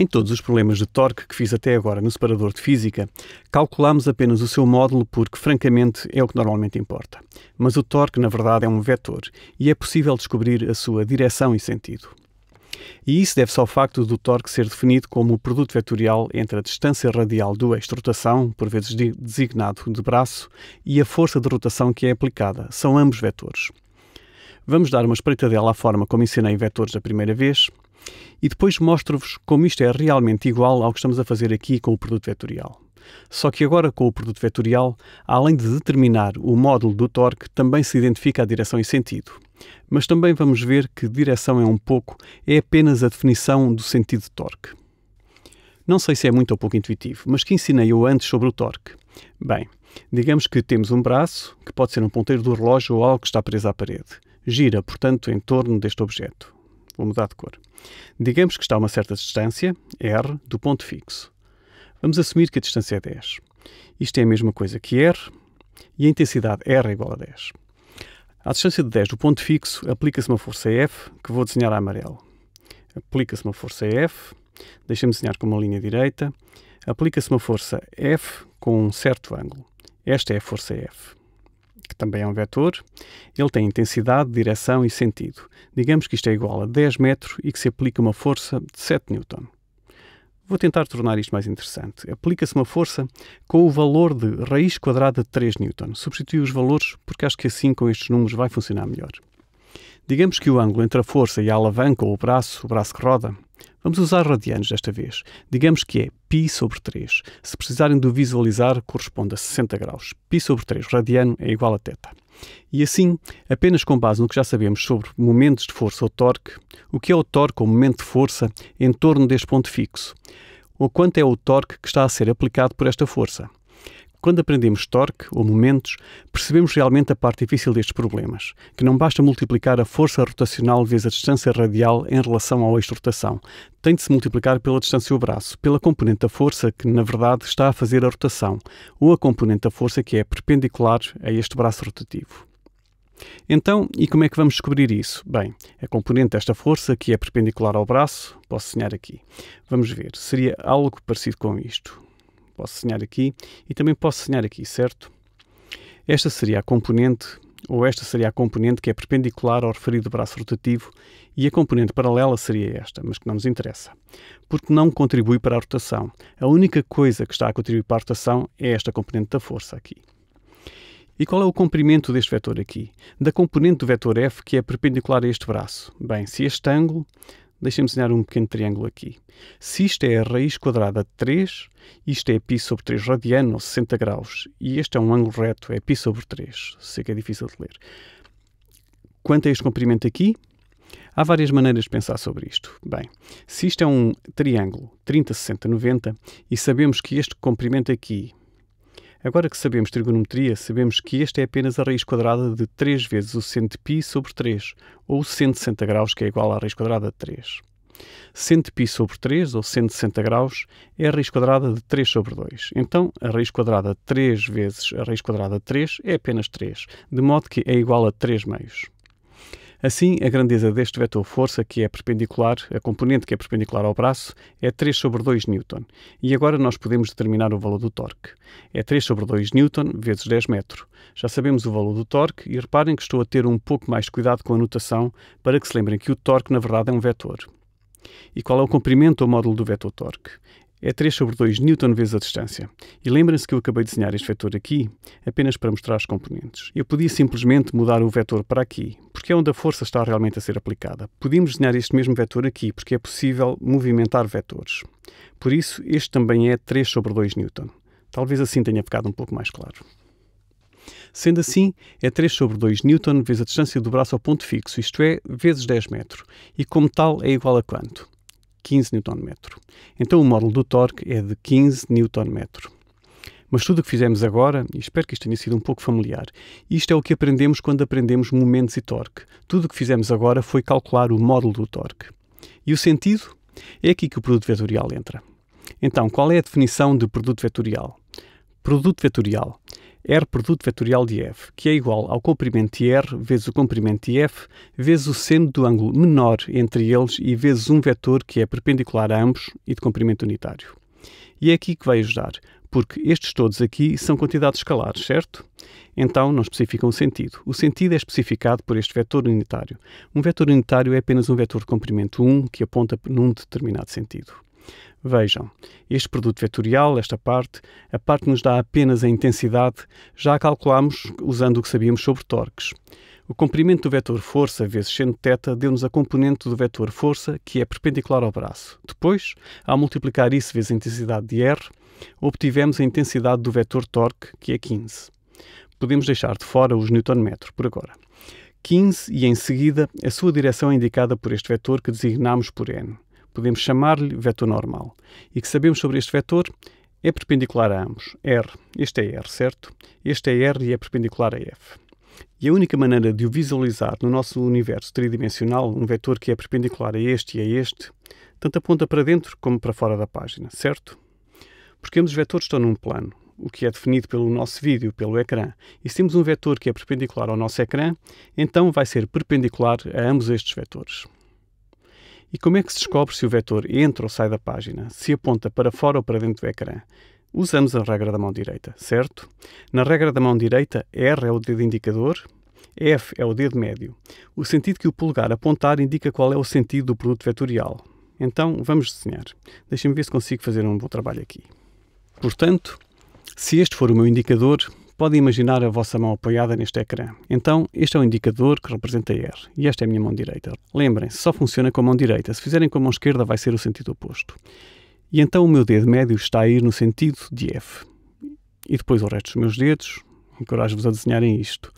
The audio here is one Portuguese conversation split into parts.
Em todos os problemas de torque que fiz até agora no separador de física, calculámos apenas o seu módulo porque, francamente, é o que normalmente importa. Mas o torque, na verdade, é um vetor e é possível descobrir a sua direção e sentido. E isso deve-se ao facto do torque ser definido como o produto vetorial entre a distância radial do eixo de rotação, por vezes designado de braço, e a força de rotação que é aplicada. São ambos vetores. Vamos dar uma espreitadela à forma como ensinei vetores da primeira vez e depois mostro-vos como isto é realmente igual ao que estamos a fazer aqui com o produto vetorial. Só que agora com o produto vetorial, além de determinar o módulo do torque, também se identifica a direção e sentido. Mas também vamos ver que direção é um pouco, é apenas a definição do sentido de torque. Não sei se é muito ou pouco intuitivo, mas que ensinei eu antes sobre o torque? Bem, digamos que temos um braço, que pode ser um ponteiro do relógio ou algo que está preso à parede. Gira, portanto, em torno deste objeto. Vou mudar de cor. Digamos que está a uma certa distância, R, do ponto fixo. Vamos assumir que a distância é 10. Isto é a mesma coisa que R e a intensidade R é igual a 10. À distância de 10 do ponto fixo, aplica-se uma força F, que vou desenhar a amarelo. Aplica-se uma força F, deixa-me desenhar com uma linha direita, aplica-se uma força F com um certo ângulo. Esta é a força F que também é um vetor, ele tem intensidade, direção e sentido. Digamos que isto é igual a 10 metros e que se aplica uma força de 7 N. Vou tentar tornar isto mais interessante. Aplica-se uma força com o valor de raiz quadrada de 3 N. Substitui os valores porque acho que assim com estes números vai funcionar melhor. Digamos que o ângulo entre a força e a alavanca ou o braço, o braço que roda, Vamos usar radianos desta vez. Digamos que é π sobre 3. Se precisarem de o visualizar, corresponde a 60 graus. π sobre 3, radiano, é igual a θ. E assim, apenas com base no que já sabemos sobre momentos de força ou torque, o que é o torque ou momento de força em torno deste ponto fixo? Ou quanto é o torque que está a ser aplicado por esta força? Quando aprendemos torque ou momentos, percebemos realmente a parte difícil destes problemas, que não basta multiplicar a força rotacional vezes a distância radial em relação ao eixo de rotação. Tem de se multiplicar pela distância do braço, pela componente da força que, na verdade, está a fazer a rotação, ou a componente da força que é perpendicular a este braço rotativo. Então, e como é que vamos descobrir isso? Bem, a componente desta força, que é perpendicular ao braço, posso desenhar aqui. Vamos ver, seria algo parecido com isto. Posso desenhar aqui e também posso desenhar aqui, certo? Esta seria a componente, ou esta seria a componente que é perpendicular ao referido braço rotativo e a componente paralela seria esta, mas que não nos interessa, porque não contribui para a rotação. A única coisa que está a contribuir para a rotação é esta componente da força aqui. E qual é o comprimento deste vetor aqui? Da componente do vetor F que é perpendicular a este braço. Bem, se este ângulo deixem-me desenhar um pequeno triângulo aqui. Se isto é a raiz quadrada de 3, isto é π sobre 3 radiano, 60 graus, e este é um ângulo reto, é π sobre 3, sei que é difícil de ler. Quanto a este comprimento aqui, há várias maneiras de pensar sobre isto. Bem, se isto é um triângulo 30, 60, 90, e sabemos que este comprimento aqui Agora que sabemos trigonometria, sabemos que esta é apenas a raiz quadrada de 3 vezes o seno de π sobre 3, ou 160 graus, que é igual à raiz quadrada de 3. Seno de π sobre 3, ou 160 graus, é a raiz quadrada de 3 sobre 2. Então, a raiz quadrada de 3 vezes a raiz quadrada de 3 é apenas 3, de modo que é igual a 3 meios. Assim, a grandeza deste vetor força, que é perpendicular, a componente que é perpendicular ao braço, é 3 sobre 2 N. E agora nós podemos determinar o valor do torque. É 3 sobre 2 N vezes 10 metros. Já sabemos o valor do torque e reparem que estou a ter um pouco mais de cuidado com a notação para que se lembrem que o torque, na verdade, é um vetor. E qual é o comprimento ou módulo do vetor torque? é 3 sobre 2 Newton vezes a distância. E lembrem-se que eu acabei de desenhar este vetor aqui apenas para mostrar os componentes. Eu podia simplesmente mudar o vetor para aqui, porque é onde a força está realmente a ser aplicada. Podíamos desenhar este mesmo vetor aqui, porque é possível movimentar vetores. Por isso, este também é 3 sobre 2 Newton. Talvez assim tenha ficado um pouco mais claro. Sendo assim, é 3 sobre 2 Newton vezes a distância do braço ao ponto fixo, isto é, vezes 10 metros, e como tal é igual a quanto? 15 Nm. Então o módulo do torque é de 15 Nm. Mas tudo o que fizemos agora, e espero que isto tenha sido um pouco familiar, isto é o que aprendemos quando aprendemos momentos e torque. Tudo o que fizemos agora foi calcular o módulo do torque. E o sentido? É aqui que o produto vetorial entra. Então, qual é a definição de produto vetorial? Produto vetorial. R produto vetorial de f, que é igual ao comprimento de r vezes o comprimento de f vezes o seno do ângulo menor entre eles e vezes um vetor que é perpendicular a ambos e de comprimento unitário. E é aqui que vai ajudar, porque estes todos aqui são quantidades escalares, certo? Então não especificam o sentido. O sentido é especificado por este vetor unitário. Um vetor unitário é apenas um vetor de comprimento 1 que aponta num determinado sentido. Vejam, este produto vetorial, esta parte, a parte que nos dá apenas a intensidade, já a calculamos usando o que sabíamos sobre torques. O comprimento do vetor força vezes seno θ deu-nos a componente do vetor força, que é perpendicular ao braço. Depois, ao multiplicar isso vezes a intensidade de R, obtivemos a intensidade do vetor torque, que é 15. Podemos deixar de fora os newton por agora. 15 e, em seguida, a sua direção é indicada por este vetor que designamos por n podemos chamar-lhe vetor normal, e que sabemos sobre este vetor é perpendicular a ambos, R. Este é R, certo? Este é R e é perpendicular a F. E a única maneira de o visualizar no nosso universo tridimensional, um vetor que é perpendicular a este e a este, tanto aponta para dentro como para fora da página, certo? Porque ambos os vetores estão num plano, o que é definido pelo nosso vídeo, pelo ecrã. E se temos um vetor que é perpendicular ao nosso ecrã, então vai ser perpendicular a ambos estes vetores. E como é que se descobre se o vetor entra ou sai da página, se aponta para fora ou para dentro do ecrã? Usamos a regra da mão direita, certo? Na regra da mão direita, R é o dedo indicador, F é o dedo médio. O sentido que o polegar apontar indica qual é o sentido do produto vetorial. Então, vamos desenhar. Deixem-me ver se consigo fazer um bom trabalho aqui. Portanto, se este for o meu indicador, Podem imaginar a vossa mão apoiada neste ecrã. Então, este é o indicador que representa R, e esta é a minha mão direita. Lembrem-se, só funciona com a mão direita. Se fizerem com a mão esquerda, vai ser o sentido oposto. E então o meu dedo médio está a ir no sentido de F. E depois o resto dos meus dedos, encorajo-vos a desenharem isto.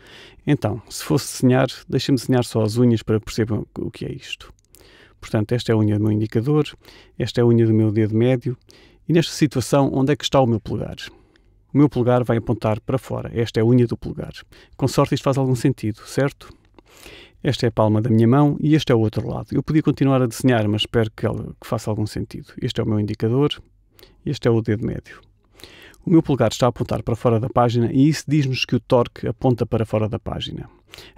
Então, se fosse desenhar, deixem-me desenhar só as unhas para percebam o que é isto. Portanto, esta é a unha do meu indicador, esta é a unha do meu dedo médio, e nesta situação, onde é que está o meu polegar? o meu polegar vai apontar para fora. Esta é a unha do polegar. Com sorte isto faz algum sentido, certo? Esta é a palma da minha mão e este é o outro lado. Eu podia continuar a desenhar, mas espero que, que faça algum sentido. Este é o meu indicador, este é o dedo médio. O meu polegar está a apontar para fora da página e isso diz-nos que o torque aponta para fora da página.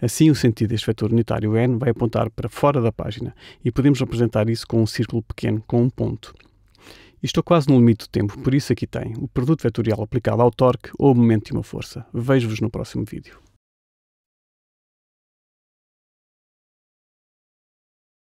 Assim, o sentido deste vetor unitário n vai apontar para fora da página e podemos representar isso com um círculo pequeno, com um ponto estou quase no limite do tempo, por isso aqui tem o produto vetorial aplicado ao torque ou momento de uma força. Vejo-vos no próximo vídeo.